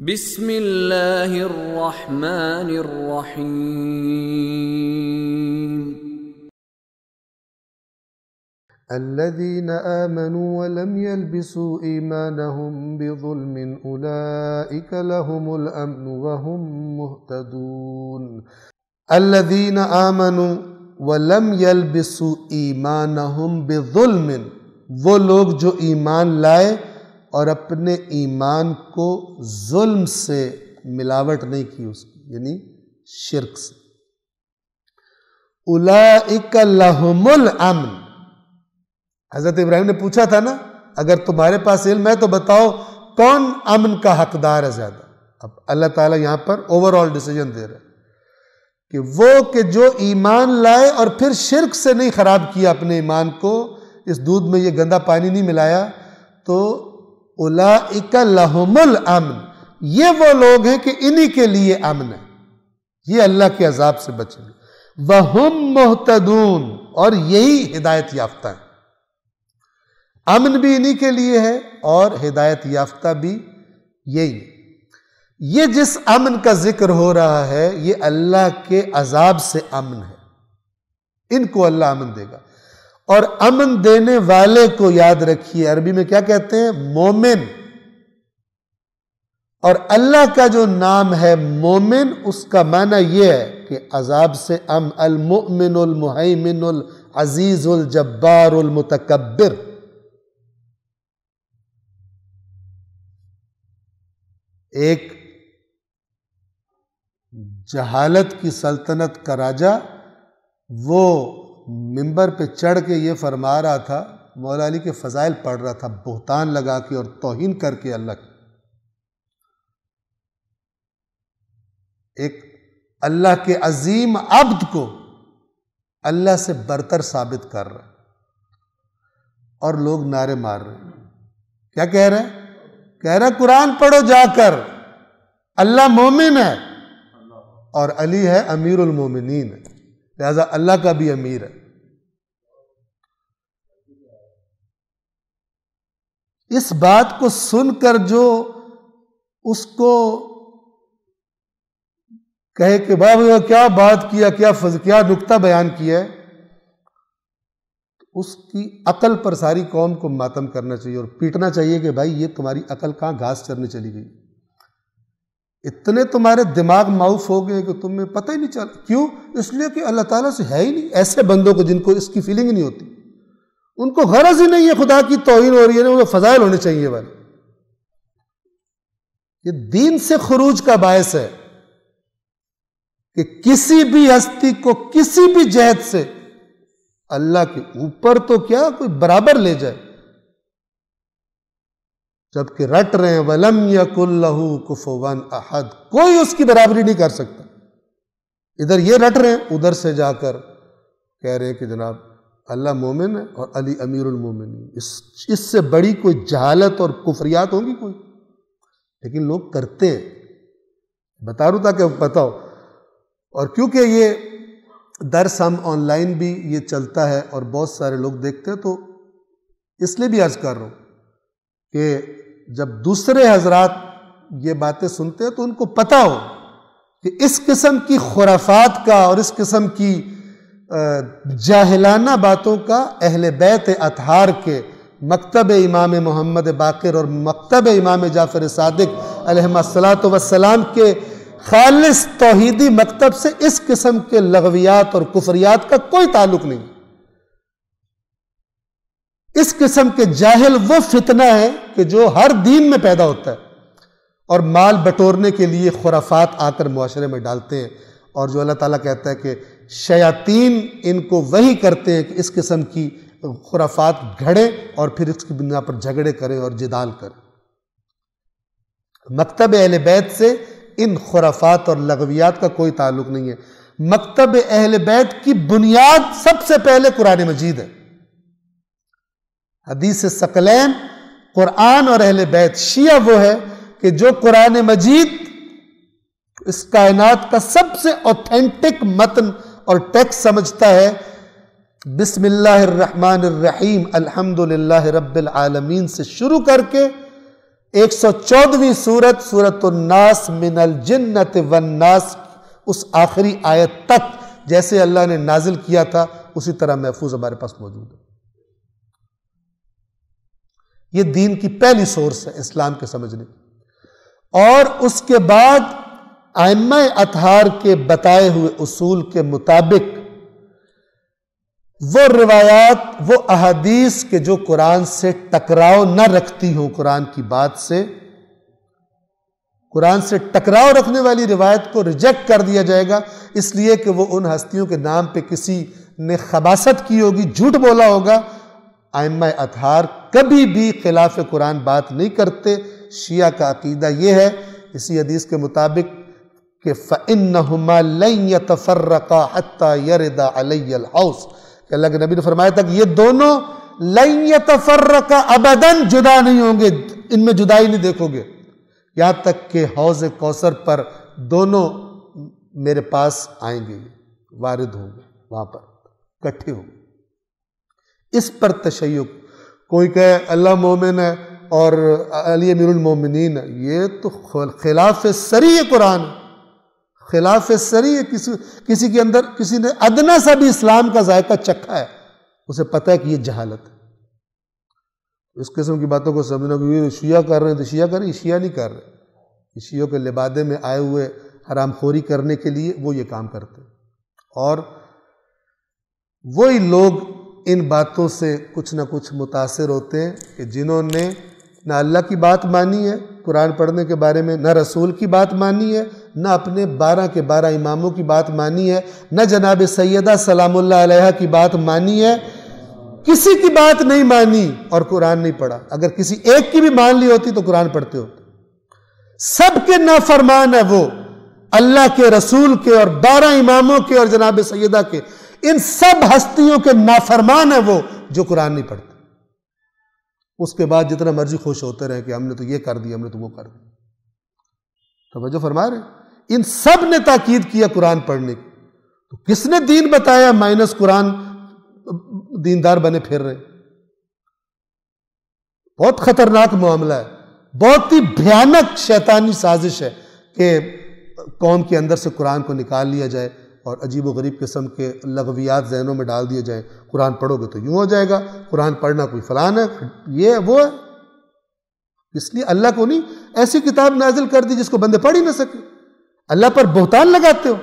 بسم الله الرحمن الرحيم الذين آمنوا ولم يلبسوا إيمانهم بظلم أولئك لهم الأمن وهم مهتدون الذين آمنوا ولم يلبسوا إيمانهم بظلم وہ لوگ جو ایمان لائے और अपने ईमान को जुल्म से मिलावट नहीं की उसकी यानी शिरक से उलाकमल अमन हजरत इब्राहिम ने पूछा था ना अगर तुम्हारे पास इल्म है तो बताओ कौन अमन का हकदार है ज़्यादा अब अल्लाह ताला यहां पर ओवरऑल डिसीजन दे रहा है कि वो कि जो ईमान लाए और फिर शिरक से नहीं ख़राब किया अपने ईमान को इस दूध में ये गंदा पानी नहीं मिलाया तो उला लहमुल अमन ये वो लोग हैं कि इन्हीं के लिए अमन है ये अल्लाह के अजाब से बचेंगे वह मोहतदून और यही हिदायत याफ्ता है अमन भी इन्हीं के लिए है और हिदायत याफ्ता भी यही है ये जिस अमन का जिक्र हो रहा है ये अल्लाह के अजाब से अमन है इनको अल्लाह अमन देगा और अमन देने वाले को याद रखिए अरबी में क्या कहते हैं मोमिन और अल्लाह का जो नाम है मोमिन उसका माना यह है कि अजाब से अम अलमिनमिन अजीज उल जब्बार उल मुतकबिर एक जहालत की सल्तनत का राजा वो मिंबर पे चढ़ के ये फरमा रहा था मौला अली के फ़ज़ाइल पढ़ रहा था बोहतान लगा के और तोहन करके अल्लाह की एक अल्लाह के अजीम अब्द को अल्लाह से बरतर साबित कर रहा और लोग नारे मार रहे क्या कह रहे हैं कह रहे कुरान पढ़ो जाकर अल्लाह मोमिन है और अली है अमीरुल मोमिनीन है लिहाजा अल्लाह का भी अमीर है इस बात को सुनकर जो उसको कहे कि बाबा क्या बात किया क्या फज क्या नुकता बयान किया है उसकी अकल पर सारी कौम को मातम करना चाहिए और पीटना चाहिए कि भाई ये तुम्हारी अकल कहाँ घास चरने चली गई इतने तुम्हारे दिमाग माउफ हो गए कि तुम्हें पता ही नहीं चल क्यों इसलिए कि अल्लाह ताला से है ही नहीं ऐसे बंदों को जिनको इसकी फीलिंग नहीं होती उनको गरज ही नहीं है खुदा की तोहिन हो रही है उन्हें फजाइल होने चाहिए वाले ये दीन से खरूज का बायस है कि किसी भी हस्ती को किसी भी जहत से अल्लाह के ऊपर तो क्या कोई बराबर ले जाए जबकि रट रहे हैं वलम यकुल्लहू कुफवन अहद कोई उसकी बराबरी नहीं कर सकता इधर ये रट रहे हैं उधर से जाकर कह रहे हैं कि जनाब अल्लाह मोमिन है और अली अमीरुल मोमिन इस इससे बड़ी कोई जहालत और कुफरियात होगी कोई लेकिन लोग करते हैं बता रू ताकि बताओ और क्योंकि ये दर्स हम ऑनलाइन भी ये चलता है और बहुत सारे लोग देखते हैं तो इसलिए भी अर्ज़ कर रहा हूँ कि जब दूसरे हजरात ये बातें सुनते हैं तो उनको पता हो कि इस किस्म की खुराफात का और इस किस्म की जाहिलाना बातों का अहल बैत अतहार के मकतब इमाम मोहम्मद बाकर और मकतब इमाम जाफ़र सदक अलहमसलात वसलाम के खालस तोहदी मकतब से इस किस्म के लगवियात और कुफरियात का कोई ताल्लुक नहीं इस किस्म के जाहिल वो फितना है कि जो हर दीन में पैदा होता है और माल बटोरने के लिए खुराफात आकर माशरे में डालते हैं और जो अल्लाह ताला कहता है कि शयातीन इनको वही करते हैं कि इस किस्म की खुराफात घड़ें और फिर इसकी बिना पर झगड़े करें और जिदाल करें मकतब अहल बैत से इन खुराफात और लगवियात का कोई ताल्लुक नहीं है मकतब अहल बैत की बुनियाद सबसे पहले कुरान मजीद है हदीस सकलैन कुरान और अहल बैत शिया वो है कि जो कुरान मजीद इस कायनात का सबसे ऑथेंटिक मतन और टेक्स्ट समझता है बिसमीम अल्हम्दुलिल्लाह रब्बिल आलमीन से शुरू करके एक सौ चौदहवीं सूरत सूरत उन्नास मिनल जिन्नत वन्नास उस आखिरी आयत तक जैसे अल्लाह ने नाजिल किया था उसी तरह महफूज हमारे पास मौजूद है ये दीन की पहली सोर्स है इस्लाम के समझने और उसके बाद आम अतहार के बताए हुए उसूल के मुताबिक वो रिवायात वो अहदीस के जो कुरान से टकराव न रखती हो कुरान की बात से कुरान से टकराव रखने वाली रिवायत को रिजेक्ट कर दिया जाएगा इसलिए कि वो उन हस्तियों के नाम पे किसी ने खबासत की होगी झूठ बोला होगा आयम अतहार कभी भी खिलाफ कुरान बात नहीं करते शिया का अकीदा यह है इसी हदीस के मुताबिक कि फ़िनफ़र्रकाउस अल्लाह के नबी ने फरमाया था कि ये दोनों लयफ़र्रका अबदन जुदा नहीं होंगे इनमें जुदाई नहीं देखोगे यहाँ तक कि हौज कौसर पर दोनों मेरे पास आएंगे वारिद होंगे वहाँ पर इकट्ठे होंगे इस पर तशय कोई कहे अल्लाह मोमिन है और अली अमीरमिन है ये तो खिलाफ सरी कुरान खिलाफ सरी किसी किसी के अंदर किसी ने अदना सा भी इस्लाम का जायका चखा है उसे पता है कि ये जहालत है इस किस्म की बातों को समझना कि शिया कर रहे हैं तो शिया कर रहे शिया नहीं कर रहे शियों के लिबादे में आए हुए हरामखोरी करने के लिए वो ये काम करते और वही लोग इन बातों से कुछ ना कुछ मुतासर होते हैं कि जिन्होंने ना अल्लाह की बात मानी है कुरान पढ़ने के बारे में ना रसूल की बात मानी है ना अपने बारह के बारह इमामों की बात मानी है ना जनाब सैदा सलामुल्ला की बात मानी है किसी की बात नहीं मानी और कुरान नहीं पढ़ा अगर किसी एक की भी मान ली होती तो कुरान पढ़ते होते सबके फरमान है वो अल्लाह के रसूल के और बारह इमामों के और जनाब सैदा के इन सब हस्तियों के नाफरमान है वो जो कुरान नहीं पढ़ते उसके बाद जितना मर्जी खुश होते रहे कि हमने तो ये कर दिया हमने तो वो कर दिया तोज्जो फरमा रहे इन सब ने ताकीद किया कुरान पढ़ने की तो किसने दीन बताया माइनस कुरान दीनदार बने फिर रहे बहुत खतरनाक मामला है बहुत ही भयानक शैतानी साजिश है कि कौम के अंदर से कुरान को निकाल लिया जाए और अजीब गरीब किस्म के लगवियात जहनों में डाल दिए जाएँ कुरान पढ़ोगे तो यूँ हो जाएगा कुरान पढ़ना कोई फ़लान है ये वो है इसलिए अल्लाह को नहीं ऐसी किताब नाजिल कर दी जिसको बंदे पढ़ ही ना सके अल्लाह पर बहुतान लगाते हो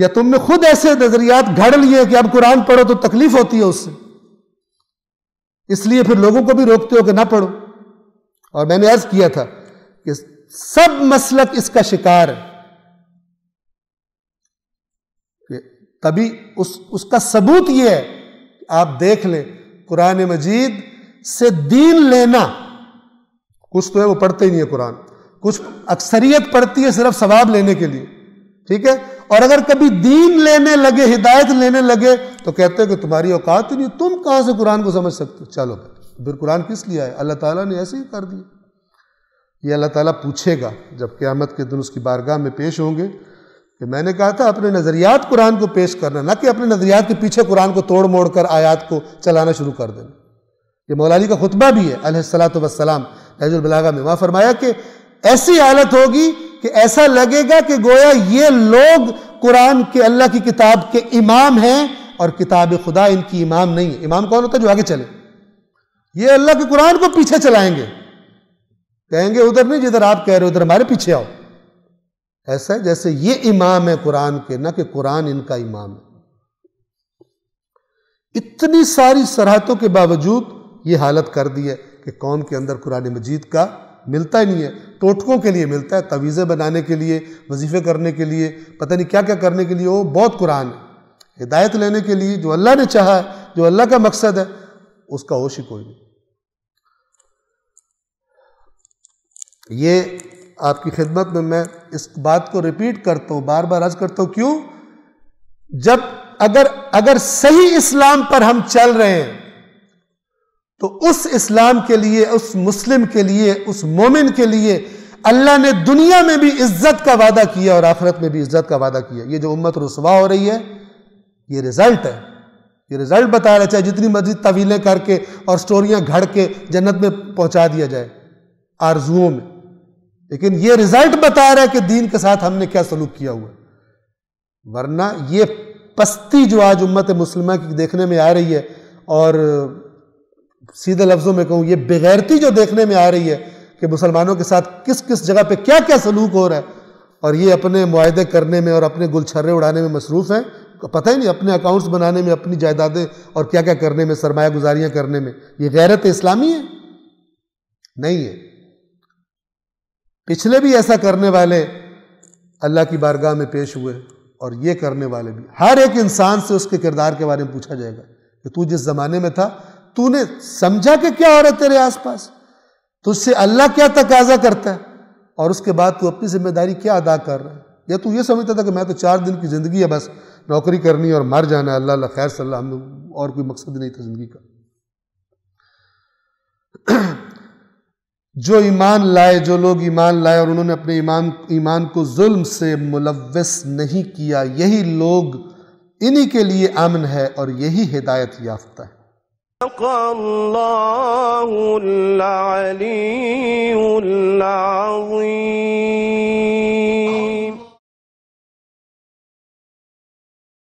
या तुमने खुद ऐसे नजरियात घड़ लिए कि अब कुरान पढ़ो तो तकलीफ होती है उससे इसलिए फिर लोगों को भी रोकते हो कि ना पढ़ो और मैंने अर्ज किया था कि सब मसलक इसका शिकार है कभी उस उसका सबूत ये है आप देख लें कुरान मजीद से दीन लेना कुछ तो है वो पढ़ते ही नहीं है कुरान कुछ अक्सरियत पढ़ती है सिर्फ सवाब लेने के लिए ठीक है और अगर कभी दीन लेने लगे हिदायत लेने लगे तो कहते हैं कि तुम्हारी औकात ही नहीं तुम कहां से कुरान को समझ सकते हो चलो फिर कुरान किस लिए आए अल्लाह ताला ने ऐसे ही कर दिया ये अल्लाह ताला पूछेगा जब क़्यामत के दिन उसकी बारगाह में पेश होंगे कि मैंने कहा था अपने नज़रियात कुरान को पेश करना ना कि अपने नज़रियात के पीछे कुरान को तोड़ मोड़ कर आयात को चलाना शुरू कर देना ये मौलाली का खुतबा भी है अलहलात वसलाम नजुलबलागा में वहाँ फरमाया कि ऐसी हालत होगी कि ऐसा लगेगा कि गोया ये लोग कुरान के अल्लाह की किताब के इमाम हैं और किताब खुदा इनकी इमाम नहीं है इमाम कौन होता है जो आगे चले ये अल्लाह के कुरान को पीछे चलाएंगे कहेंगे उधर नहीं जिधर आप कह रहे हो उधर हमारे पीछे आओ ऐसा है जैसे ये इमाम है कुरान के ना कि कुरान इनका इमाम है इतनी सारी सराहतों के बावजूद ये हालत कर दी है कि कौम के अंदर कुरान मजीद का मिलता ही नहीं है टोटकों के लिए मिलता है तवीज़े बनाने के लिए वजीफ़े करने के लिए पता नहीं क्या क्या करने के लिए वो बहुत कुरान है हिदायत लेने के लिए जो अल्लाह ने चाहा है जो अल्लाह का मकसद है उसका होश ही कोई नहीं ये आपकी खिदमत में मैं इस बात को रिपीट करता हूँ बार बार आज करता हूँ क्यों जब अगर अगर सही इस्लाम पर हम चल रहे हैं तो उस इस्लाम के लिए उस मुस्लिम के लिए उस मोमिन के लिए अल्लाह ने दुनिया में भी इज्जत का वादा किया और आखिरत में भी इज्जत का वादा किया ये जो उम्मत रसवा हो रही है ये रिजल्ट है ये रिजल्ट बता रहा चाहे जितनी मर्जी तवीलें करके और स्टोरियां घड़ के जन्नत में पहुंचा दिया जाए आरजुओं में लेकिन ये रिजल्ट बता रहा है कि दीन के साथ हमने क्या सलूक किया हुआ वरना ये पस्ती जो आज उम्मत मुसलमान की देखने में आ रही है और सीधे लफ्ज़ों में कहूँ ये बेगैरती जो देखने में आ रही है कि मुसलमानों के साथ किस किस जगह पे क्या क्या सलूक हो रहा है और ये अपने माहदे करने में और अपने गुलछर्रे उड़ाने में मसरूफ़ हैं पता ही नहीं अपने अकाउंट्स बनाने में अपनी जायदादें और क्या क्या करने में सरमाया गुजारियाँ करने में ये गैरत इस्लामी है नहीं है पिछले भी ऐसा करने वाले अल्लाह की बारगाह में पेश हुए और ये करने वाले भी हर एक इंसान से उसके किरदार के बारे में पूछा जाएगा कि तू जिस ज़माने में था तूने समझा कि क्या हो रहा है तेरे आसपास तुझसे अल्लाह क्या तकाजा करता है और उसके बाद तू अपनी जिम्मेदारी क्या अदा कर रहा है या तू ये समझता था कि मैं तो चार दिन की ज़िंदगी है बस नौकरी करनी और मर जाना है अल्लाह खैर सल्लाह हम लोग और कोई मकसद नहीं था ज़िंदगी का जो ईमान लाए जो लोग ईमान लाए और उन्होंने अपने ईमान ईमान को जुल्म से मुलवस नहीं किया यही लोग इन्हीं के लिए अमन है और यही हिदायत याफ्ता है